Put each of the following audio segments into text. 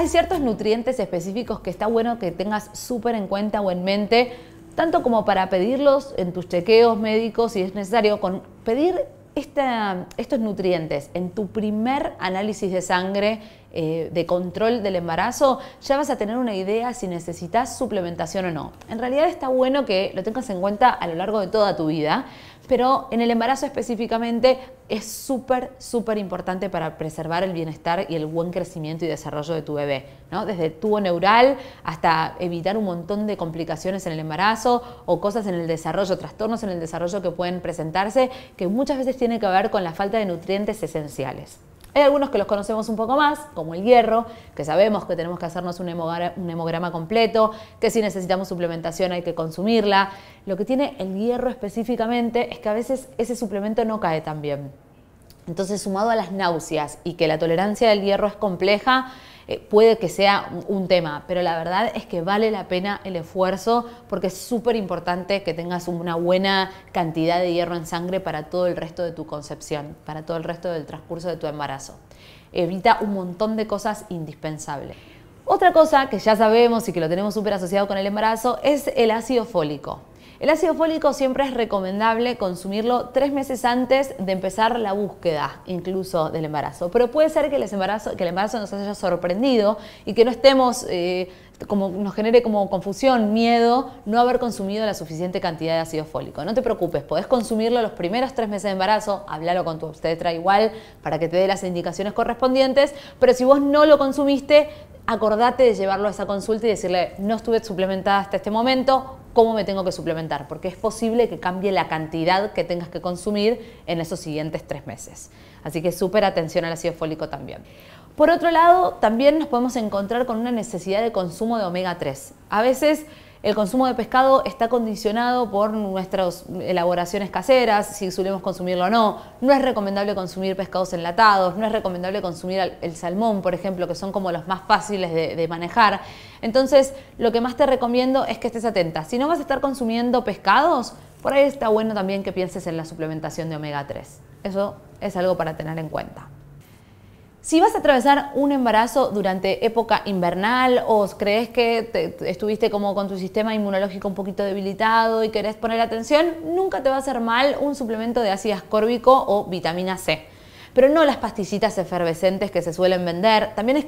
Hay ciertos nutrientes específicos que está bueno que tengas súper en cuenta o en mente, tanto como para pedirlos en tus chequeos médicos, si es necesario, con pedir estos nutrientes en tu primer análisis de sangre eh, de control del embarazo, ya vas a tener una idea si necesitas suplementación o no. En realidad está bueno que lo tengas en cuenta a lo largo de toda tu vida, pero en el embarazo específicamente es súper, súper importante para preservar el bienestar y el buen crecimiento y desarrollo de tu bebé, ¿no? Desde el tubo neural hasta evitar un montón de complicaciones en el embarazo o cosas en el desarrollo, trastornos en el desarrollo que pueden presentarse, que muchas veces tiene que ver con la falta de nutrientes esenciales. Hay algunos que los conocemos un poco más, como el hierro, que sabemos que tenemos que hacernos un hemograma, completo, que si necesitamos suplementación hay que consumirla. Lo que tiene el hierro específicamente es que a veces ese suplemento no cae tan bien. Entonces, sumado a las náuseas y que la tolerancia del hierro es compleja, eh, puede que sea un tema, pero la verdad es que vale la pena el esfuerzo porque es súper importante que tengas una buena cantidad de hierro en sangre para todo el resto de tu concepción, para todo el resto del transcurso de tu embarazo. Evita un montón de cosas indispensables. Otra cosa que ya sabemos y que lo tenemos súper asociado con el embarazo es el ácido fólico. El ácido fólico siempre es recomendable consumirlo tres meses antes de empezar la búsqueda, incluso del embarazo. Pero puede ser que, el embarazo, que el embarazo nos haya sorprendido y que no estemos, eh, como, nos genere como confusión, miedo, no haber consumido la suficiente cantidad de ácido fólico. No te preocupes, podés consumirlo los primeros tres meses de embarazo, hablalo con tu obstetra igual para que te dé las indicaciones correspondientes, pero si vos no lo consumiste, acordate de llevarlo a esa consulta y decirle, no estuve suplementada hasta este momento cómo me tengo que suplementar, porque es posible que cambie la cantidad que tengas que consumir en esos siguientes tres meses. Así que súper atención al ácido fólico también. Por otro lado, también nos podemos encontrar con una necesidad de consumo de omega 3. A veces el consumo de pescado está condicionado por nuestras elaboraciones caseras, si solemos consumirlo o no. No es recomendable consumir pescados enlatados, no es recomendable consumir el salmón, por ejemplo, que son como los más fáciles de, manejar. Entonces, lo que más te recomiendo es que estés atenta. Si no vas a estar consumiendo pescados, por ahí está bueno también que pienses en la suplementación de omega 3. Eso es algo para tener en cuenta. Si vas a atravesar un embarazo durante época invernal o crees que estuviste como con tu sistema inmunológico un poquito debilitado y querés poner atención, nunca te va a hacer mal un suplemento de ácido ascórbico o vitamina C pero no las pastillitas efervescentes que se suelen vender. También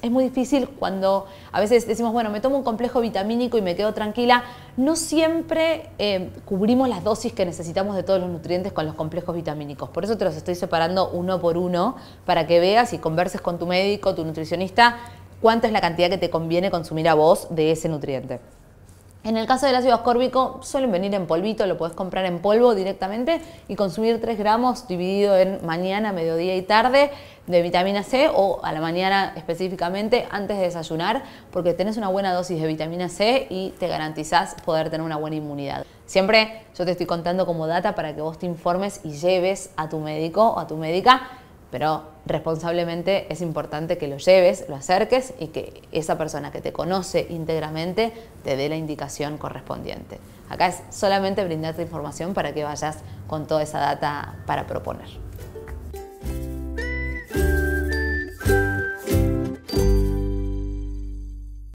es, muy difícil cuando a veces decimos, bueno, me tomo un complejo vitamínico y me quedo tranquila. No siempre eh, cubrimos las dosis que necesitamos de todos los nutrientes con los complejos vitamínicos. Por eso te los estoy separando uno por uno para que veas y converses con tu médico, tu nutricionista, cuánta es la cantidad que te conviene consumir a vos de ese nutriente. En el caso del ácido ascórbico, suelen venir en polvito, lo podés comprar en polvo directamente y consumir 3 gramos dividido en mañana, mediodía y tarde de vitamina C o a la mañana específicamente antes de desayunar, porque tenés una buena dosis de vitamina C y te garantizás poder tener una buena inmunidad. Siempre yo te estoy contando como data para que vos te informes y lleves a tu médico o a tu médica pero responsablemente es importante que lo lleves, lo acerques y que esa persona que te conoce íntegramente te dé la indicación correspondiente. Acá es solamente brindarte información para que vayas con toda esa data para proponer.